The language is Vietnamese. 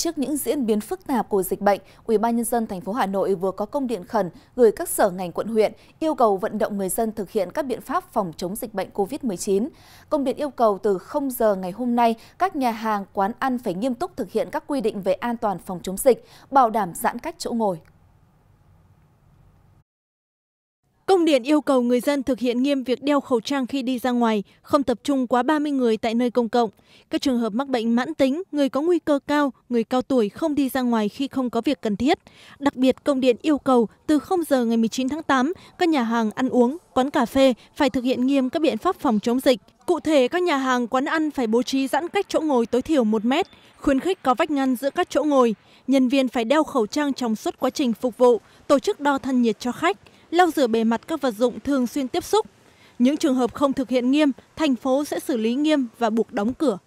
Trước những diễn biến phức tạp của dịch bệnh, UBND thành phố Hà Nội vừa có công điện khẩn gửi các sở ngành quận huyện yêu cầu vận động người dân thực hiện các biện pháp phòng chống dịch bệnh COVID-19. Công điện yêu cầu từ 0 giờ ngày hôm nay, các nhà hàng, quán ăn phải nghiêm túc thực hiện các quy định về an toàn phòng chống dịch, bảo đảm giãn cách chỗ ngồi. điện yêu cầu người dân thực hiện nghiêm việc đeo khẩu trang khi đi ra ngoài, không tập trung quá 30 người tại nơi công cộng. Các trường hợp mắc bệnh mãn tính, người có nguy cơ cao, người cao tuổi không đi ra ngoài khi không có việc cần thiết. Đặc biệt, công điện yêu cầu từ 0 giờ ngày 19 tháng 8, các nhà hàng ăn uống, quán cà phê phải thực hiện nghiêm các biện pháp phòng chống dịch. Cụ thể, các nhà hàng quán ăn phải bố trí giãn cách chỗ ngồi tối thiểu 1 mét, khuyến khích có vách ngăn giữa các chỗ ngồi. Nhân viên phải đeo khẩu trang trong suốt quá trình phục vụ, tổ chức đo thân nhiệt cho khách lau rửa bề mặt các vật dụng thường xuyên tiếp xúc. Những trường hợp không thực hiện nghiêm, thành phố sẽ xử lý nghiêm và buộc đóng cửa.